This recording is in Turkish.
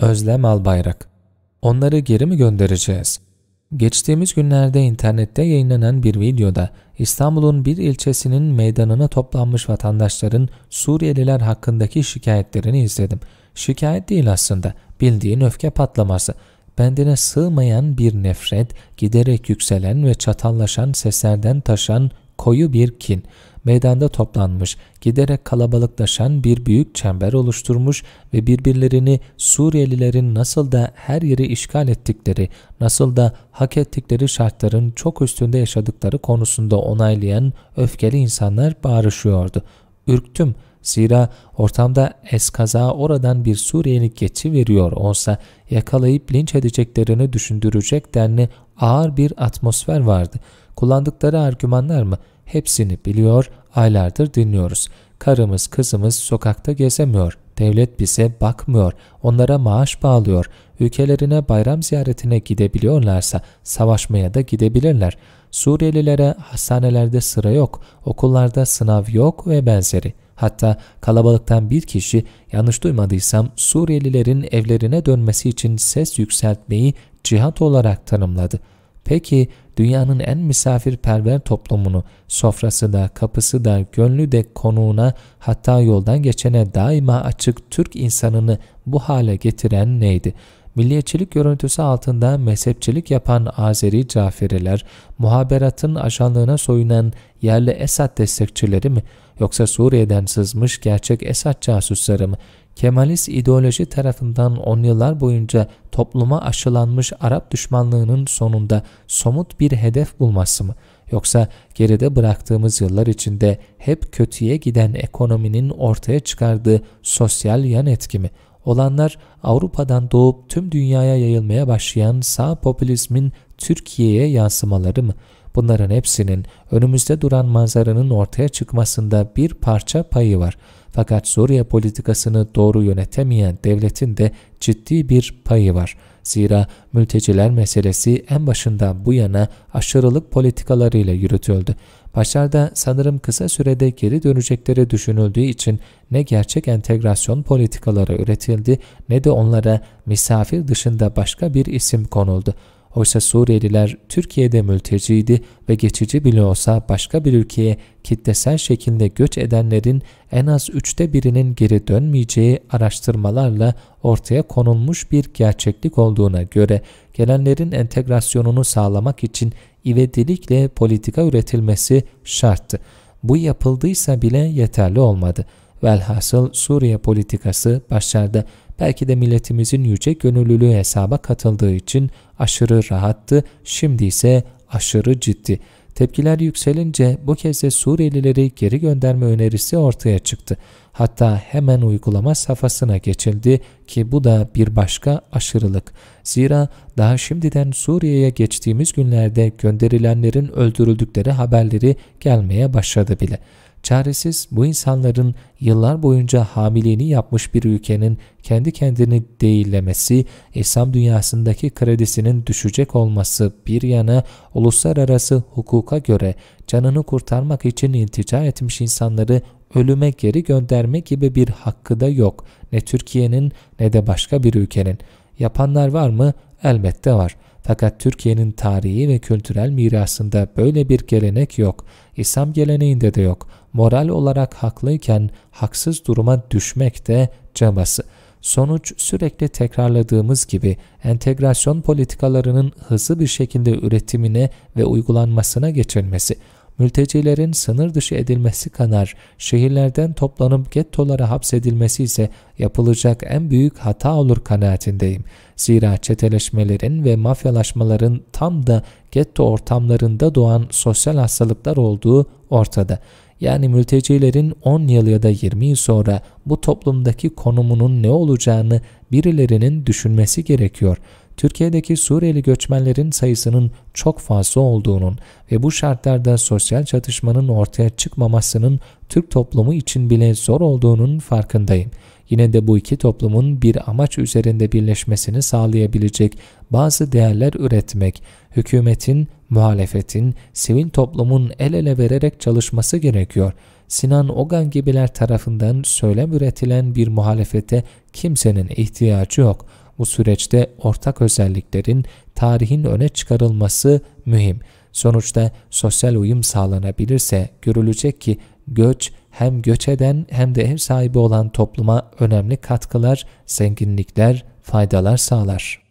Özlem Albayrak Onları geri mi göndereceğiz? Geçtiğimiz günlerde internette yayınlanan bir videoda İstanbul'un bir ilçesinin meydanına toplanmış vatandaşların Suriyeliler hakkındaki şikayetlerini izledim. Şikayet değil aslında, bildiğin öfke patlaması. Bendine sığmayan bir nefret, giderek yükselen ve çatallaşan seslerden taşan koyu bir kin, meydanda toplanmış, giderek kalabalıklaşan bir büyük çember oluşturmuş ve birbirlerini Suriyelilerin nasıl da her yeri işgal ettikleri, nasıl da hak ettikleri şartların çok üstünde yaşadıkları konusunda onaylayan öfkeli insanlar bağırışıyordu. Ürktüm.'' Zira ortamda eskaza oradan bir Suriyeli geçi veriyor olsa yakalayıp linç edeceklerini düşündürecek denli ağır bir atmosfer vardı. Kullandıkları argümanlar mı? Hepsini biliyor, aylardır dinliyoruz. Karımız, kızımız sokakta gezemiyor. Devlet bize bakmıyor, onlara maaş bağlıyor. Ülkelerine bayram ziyaretine gidebiliyorlarsa savaşmaya da gidebilirler. Suriyelilere hastanelerde sıra yok, okullarda sınav yok ve benzeri.'' Hatta kalabalıktan bir kişi yanlış duymadıysam Suriyelilerin evlerine dönmesi için ses yükseltmeyi cihat olarak tanımladı. Peki dünyanın en misafirperver toplumunu sofrası da kapısı da gönlü de konuğuna hatta yoldan geçene daima açık Türk insanını bu hale getiren neydi?'' milliyetçilik görüntüsü altında mezhepçilik yapan Azeri Caferiler, muhaberatın aşanlığına soyunan yerli Esad destekçileri mi, yoksa Suriye'den sızmış gerçek Esad casusları mı, Kemalist ideoloji tarafından on yıllar boyunca topluma aşılanmış Arap düşmanlığının sonunda somut bir hedef bulması mı, yoksa geride bıraktığımız yıllar içinde hep kötüye giden ekonominin ortaya çıkardığı sosyal yan etki mi, olanlar Avrupa'dan doğup tüm dünyaya yayılmaya başlayan sağ popülizmin Türkiye'ye yansımaları mı? Bunların hepsinin önümüzde duran manzaranın ortaya çıkmasında bir parça payı var. Fakat Suriye politikasını doğru yönetemeyen devletin de ciddi bir payı var. Zira mülteciler meselesi en başından bu yana aşırılık politikalarıyla yürütüldü. Paşlar sanırım kısa sürede geri dönecekleri düşünüldüğü için ne gerçek entegrasyon politikaları üretildi ne de onlara misafir dışında başka bir isim konuldu. Oysa Suriyeliler Türkiye'de mülteciydi ve geçici bile olsa başka bir ülkeye kitlesel şekilde göç edenlerin en az üçte birinin geri dönmeyeceği araştırmalarla ortaya konulmuş bir gerçeklik olduğuna göre gelenlerin entegrasyonunu sağlamak için ivedilikle politika üretilmesi şarttı. Bu yapıldıysa bile yeterli olmadı. Velhasıl Suriye politikası başardı. Belki de milletimizin yüce gönüllülüğü hesaba katıldığı için aşırı rahattı, şimdi ise aşırı ciddi. Tepkiler yükselince bu kez de Suriyelileri geri gönderme önerisi ortaya çıktı. Hatta hemen uygulama safhasına geçildi ki bu da bir başka aşırılık. Zira daha şimdiden Suriye'ye geçtiğimiz günlerde gönderilenlerin öldürüldükleri haberleri gelmeye başladı bile. Çaresiz bu insanların yıllar boyunca hamiliğini yapmış bir ülkenin kendi kendini değillemesi, İslam dünyasındaki kredisinin düşecek olması bir yana uluslararası hukuk hukuka göre canını kurtarmak için iltica etmiş insanları ölüme geri gönderme gibi bir hakkı da yok. Ne Türkiye'nin ne de başka bir ülkenin. Yapanlar var mı? Elbette var. Fakat Türkiye'nin tarihi ve kültürel mirasında böyle bir gelenek yok. İslam geleneğinde de yok. Moral olarak haklıyken haksız duruma düşmek de cabası.'' Sonuç sürekli tekrarladığımız gibi entegrasyon politikalarının hızlı bir şekilde üretimine ve uygulanmasına geçilmesi, mültecilerin sınır dışı edilmesi kadar şehirlerden toplanıp gettolara hapsedilmesi ise yapılacak en büyük hata olur kanaatindeyim. Zira çeteleşmelerin ve mafyalaşmaların tam da getto ortamlarında doğan sosyal hastalıklar olduğu ortada yani mültecilerin 10 yıl ya da 20 yıl sonra bu toplumdaki konumunun ne olacağını birilerinin düşünmesi gerekiyor. Türkiye'deki Suriyeli göçmenlerin sayısının çok fazla olduğunun ve bu şartlarda sosyal çatışmanın ortaya çıkmamasının Türk toplumu için bile zor olduğunun farkındayım. Yine de bu iki toplumun bir amaç üzerinde birleşmesini sağlayabilecek bazı değerler üretmek, hükümetin Muhalefetin, sivil toplumun el ele vererek çalışması gerekiyor. Sinan Ogan gibiler tarafından söylem üretilen bir muhalefete kimsenin ihtiyacı yok. Bu süreçte ortak özelliklerin, tarihin öne çıkarılması mühim. Sonuçta sosyal uyum sağlanabilirse görülecek ki göç hem göç eden hem de ev sahibi olan topluma önemli katkılar, zenginlikler, faydalar sağlar.